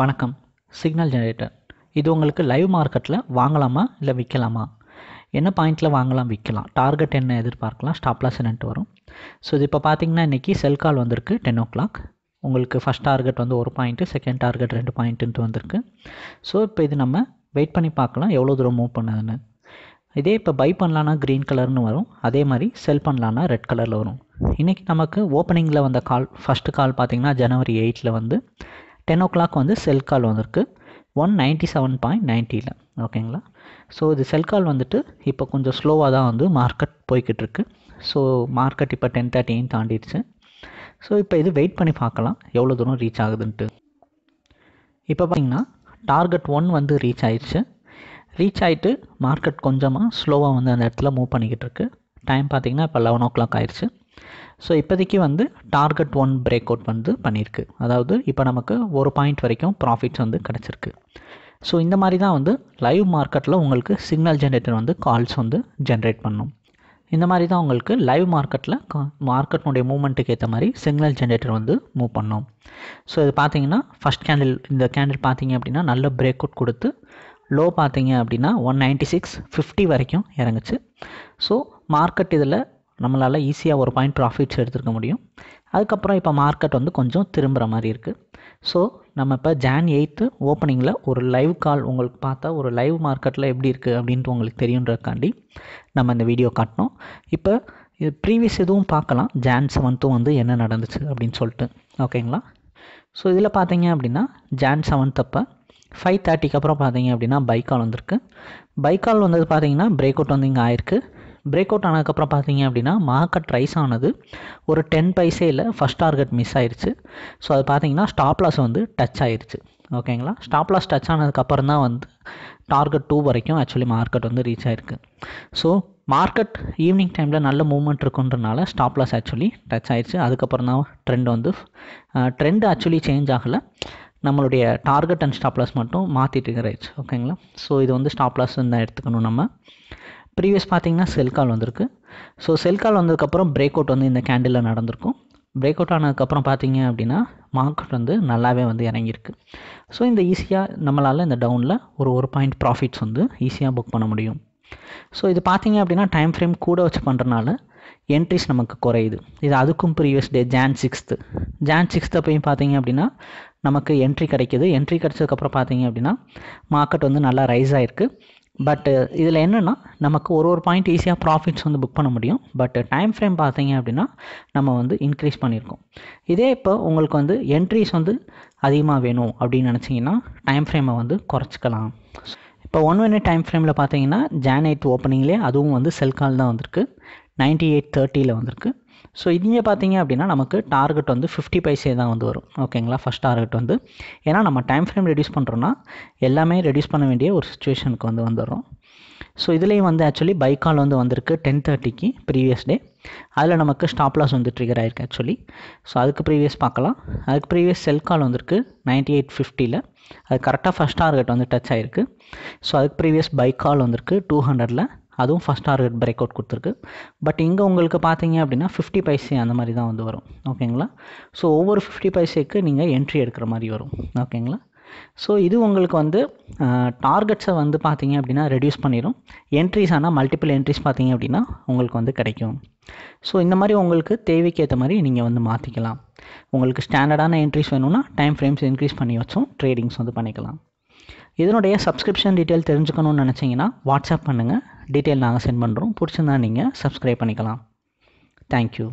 வணக்கம் signal generator இது உங்களுக்கு லைவ் மார்க்கெட்டில் வாங்கலாமா இல்லை விற்கலாமா என்ன பாயிண்ட்டில் வாங்கலாம் விற்கலாம் டார்கெட் என்ன எதிர்பார்க்கலாம் ஸ்டாப்லாஸ் என்னென்ட்டு வரும் ஸோ இது இப்போ பார்த்தீங்கன்னா இன்றைக்கி செல் கால் வந்திருக்கு டென் ஓ கிளாக் உங்களுக்கு ஃபஸ்ட் டார்கெட் வந்து ஒரு பாயிண்ட்டு செகண்ட் டார்கெட் ரெண்டு பாயிண்ட்டுன்ட்டு வந்திருக்கு ஸோ இப்போ இது நம்ம வெயிட் பண்ணி பார்க்கலாம் எவ்வளோ தூரம் மூவ் பண்ணதுன்னு இதே இப்போ பை பண்ணலான்னா க்ரீன் கலர்னு வரும் அதே மாதிரி செல் பண்ணலான்னா ரெட் கலரில் வரும் இன்றைக்கி நமக்கு ஓப்பனிங்கில் வந்த கால் ஃபஸ்ட்டு கால் பார்த்திங்கன்னா ஜனவரி எயிட்டில் வந்து டென் ஓ கிளாக் வந்து செல் கால் வந்திருக்கு ஒன் நைன்ட்டி செவன் பாயிண்ட் நைன்ட்டியில் ஓகேங்களா ஸோ இது செல் கால் வந்துட்டு இப்போ கொஞ்சம் ஸ்லோவாக தான் வந்து மார்க்கெட் போய்கிட்டுருக்கு ஸோ மார்க்கெட் இப்போ டென் தேர்ட்டியும் தாண்டிடுச்சு ஸோ இப்போ இது வெயிட் பண்ணி பார்க்கலாம் எவ்வளோ தூரம் ரீச் ஆகுதுன்ட்டு இப்போ பார்த்திங்கன்னா டார்கெட் ஒன் வந்து ரீச் ஆயிடுச்சு ரீச் ஆகிட்டு மார்க்கெட் கொஞ்சமாக ஸ்லோவாக வந்து அந்த இடத்துல மூவ் பண்ணிக்கிட்டு இருக்கு டைம் பார்த்திங்கன்னா இப்போ லெவன் ஓ கிளாக் ஆயிடுச்சு ஸோ இப்போதைக்கு வந்து டார்கெட் ஒன் பிரேக் அவுட் வந்து பண்ணியிருக்கு அதாவது இப்போ நமக்கு ஒரு பாயிண்ட் வரைக்கும் ப்ராஃபிட்ஸ் வந்து கிடச்சிருக்கு ஸோ இந்த மாதிரி தான் வந்து லைவ் மார்க்கெட்டில் உங்களுக்கு சிக்னல் ஜென்ரேட்டர் வந்து கால்ஸ் வந்து ஜென்ரேட் பண்ணும் இந்த மாதிரி தான் உங்களுக்கு லைவ் மார்க்கெட்டில் மார்க்கெட்னுடைய மூமெண்ட்டுக்கு ஏற்ற மாதிரி சிக்னல் ஜென்ரேட்டர் வந்து மூவ் பண்ணும் ஸோ இது பார்த்தீங்கன்னா ஃபஸ்ட் கேண்டில் இந்த கேண்டில் பார்த்தீங்க அப்படின்னா நல்ல பிரேக் அவுட் கொடுத்து லோ பார்த்தீங்க அப்படின்னா ஒன் நைன்ட்டி சிக்ஸ் ஃபிஃப்டி வரைக்கும் இறங்குச்சு ஸோ மார்க்கெட் இதில் நம்மளால் ஈஸியாக ஒரு பாயிண்ட் ப்ராஃபிட்ஸ் எடுத்துருக்க முடியும் அதுக்கப்புறம் இப்போ மார்க்கெட் வந்து கொஞ்சம் திரும்புகிற மாதிரி இருக்குது ஸோ நம்ம இப்போ ஜான் எயித்து ஓப்பனிங்கில் ஒரு லைவ் கால் உங்களுக்கு பார்த்தா ஒரு லைவ் மார்க்கெட்டில் எப்படி இருக்குது அப்படின்ட்டு உங்களுக்கு தெரியுன்றதுக்காண்டி நம்ம இந்த வீடியோ காட்டினோம் இப்போ இது ப்ரீவியஸ் எதுவும் பார்க்கலாம் ஜான் செவன்த்தும் வந்து என்ன நடந்துச்சு அப்படின்னு சொல்லிட்டு ஓகேங்களா ஸோ இதில் பார்த்தீங்க அப்படின்னா ஜான் செவன்த் அப்போ ஃபைவ் தேர்ட்டிக்கு அப்புறம் பார்த்தீங்க அப்படின்னா பைக்கால் வந்திருக்கு பைக்கால் வந்தது பார்த்தீங்கன்னா பிரேக் அவுட் வந்து இங்கே ஆயிருக்கு பிரேக் அவுட் ஆனதுக்கப்புறம் பார்த்தீங்க அப்படின்னா மார்க்கெட் ரைஸ் ஆனது ஒரு டென் பைசே இல்லை ஃபஸ்ட் டார்கெட் மிஸ் ஆயிடுச்சு ஸோ அது பார்த்தீங்கன்னா ஸ்டாப்லாஸ் வந்து டச் ஆயிடுச்சு ஓகேங்களா ஸ்டாப்லாஸ் டச் ஆனதுக்கப்புறம் தான் வந்து டார்கெட் டூ வரைக்கும் ஆக்சுவலி மார்க்கெட் வந்து ரீச் ஆயிருக்கு ஸோ மார்க்கெட் ஈவினிங் டைமில் நல்ல மூவ்மெண்ட் இருக்குன்றனால ஸ்டாப்லாஸ் ஆக்சுவலி டச் ஆயிடுச்சு அதுக்கப்புறம் தான் ட்ரெண்ட் வந்து ட்ரெண்ட் ஆக்சுவலி சேஞ்ச் ஆகலை நம்மளுடைய டார்கெட் அண்ட் ஸ்டாப்லாஸ் மட்டும் மாற்றிட்டு இருக்கிறாயிடுச்சு ஓகேங்களா ஸோ இது வந்து ஸ்டாப்லாஸ் தான் எடுத்துக்கணும் நம்ம ப்ரீவியஸ் பார்த்தீங்கன்னா செல்கால் வந்திருக்கு ஸோ செல்கால் வந்ததுக்கப்புறம் பிரேக் அவுட் வந்து இந்த கேண்டிலில் நடந்திருக்கும் பிரேக் அவுட் ஆனதுக்கப்புறம் பார்த்தீங்க அப்படின்னா மார்க்கெட் வந்து நல்லாவே வந்து இறங்கியிருக்கு ஸோ இந்த ஈஸியாக நம்மளால் இந்த டவுனில் ஒரு ஒரு பாயிண்ட் ப்ராஃபிட்ஸ் வந்து ஈஸியாக புக் பண்ண முடியும் ஸோ இது பார்த்தீங்க அப்படின்னா டைம் ஃப்ரேம் கூட வச்சு பண்ணுறனால என்ட்ரிஸ் நமக்கு குறையுது இது அதுக்கும் previous day June sixth June sixth போய் பார்த்தீங்க அப்படின்னா நமக்கு என்ட்ரி கிடைக்கிது என்ட்ரி கிடைச்சதுக்கப்புறம் பார்த்தீங்க அப்படின்னா மார்க்கெட் வந்து நல்லா ரைஸ் ஆகிருக்கு பட்டு uh, இதில் என்னென்னா நமக்கு ஒரு ஒரு பாயிண்ட் ஈஸியாக ப்ராஃபிட்ஸ் வந்து புக் பண்ண முடியும் பட் டைம் ஃப்ரேம் பார்த்தீங்க அப்படின்னா நம்ம வந்து இன்க்ரீஸ் பண்ணியிருக்கோம் இதே இப்போ உங்களுக்கு வந்து என்ட்ரிஸ் வந்து அதிகமாக வேணும் அப்படின்னு நினச்சிங்கன்னா டைம் ஃப்ரேமை வந்து குறைச்சிக்கலாம் இப்போ ஒன் மினிட் டைம் ஃப்ரேமில் பார்த்தீங்கன்னா ஜான் எயித் ஓப்பனிங்லேயே அதுவும் வந்து செல் கால் தான் வந்திருக்கு நைன்டி எயிட் தேர்ட்டியில் வந்திருக்கு ஸோ இங்கே பார்த்தீங்க அப்படின்னா நமக்கு டார்கெட் வந்து ஃபிஃப்டி பைசே தான் வந்து வரும் ஓகேங்களா ஃபஸ்ட் டார்கெட் வந்து ஏன்னா நம்ம டைம் ஃப்ரேம் ரெடியூஸ் பண்ணுறோன்னா எல்லாமே ரெடியூஸ் பண்ண வேண்டிய ஒரு சுச்சுவேஷனுக்கு வந்து வந்துடுறோம் ஸோ இதுலேயும் வந்து ஆக்சுவலி பை கால் வந்து வந்திருக்கு டென் தேர்ட்டிக்கு ப்ரீவியஸ் டே அதில் நமக்கு ஸ்டாப் லாஸ் வந்து ட்ரிகர் ஆயிருக்கு ஆக்சுவலி ஸோ அதுக்கு ப்ரீவியஸ் பார்க்கலாம் அதுக்கு ப்ரீவியஸ் செல் கால் வந்திருக்கு நைன்ட்டி எயிட் ஃபிஃப்டியில் அது கரெக்டாக ஃபஸ்ட் டார்கெட் வந்து டச் ஆகிருக்கு ஸோ அதுக்கு ப்ரீவியஸ் பை கால் வந்திருக்கு டூ ஹண்ட்ரடில் அதுவும் ஃபஸ்ட் டார்கெட் பிரேக் அவுட் கொடுத்துருக்கு பட் இங்கே உங்களுக்கு பார்த்தீங்க அப்படின்னா ஃபிஃப்டி பைசே அந்த மாதிரி தான் வந்து வரும் ஓகேங்களா ஸோ ஒவ்வொரு ஃபிஃப்டி பைசேக்கு நீங்கள் என்ட்ரி எடுக்கிற மாதிரி வரும் ஓகேங்களா ஸோ இது உங்களுக்கு வந்து டார்கெட்ஸை வந்து பார்த்தீங்க அப்படின்னா ரெடியூஸ் பண்ணிடும் என்ட்ரிஸ் ஆனால் மல்டிபிள் என்ட்ரிஸ் பார்த்தீங்க அப்படின்னா உங்களுக்கு வந்து கிடைக்கும் ஸோ இந்த மாதிரி உங்களுக்கு தேவைக்கேற்ற மாதிரி நீங்கள் வந்து மாற்றிக்கலாம் உங்களுக்கு ஸ்டாண்டர்டான என்ட்ரிஸ் வேணும்னா டைம் ஃப்ரேம்ஸ் இன்க்ரீஸ் பண்ணி வச்சும் ட்ரேடிங்ஸ் வந்து பண்ணிக்கலாம் இதனுடைய சப்ஸ்கிரிப்ஷன் டீட்டெயில் தெரிஞ்சுக்கணும்னு நினச்சிங்கன்னா வாட்ஸ்அப் பண்ணுங்கள் டீட்டெயில் நாங்கள் சென்ட் பண்ணுறோம் பிடிச்சிருந்தா நீங்கள் சப்ஸ்கிரைப் பண்ணிக்கலாம் தேங்க்யூ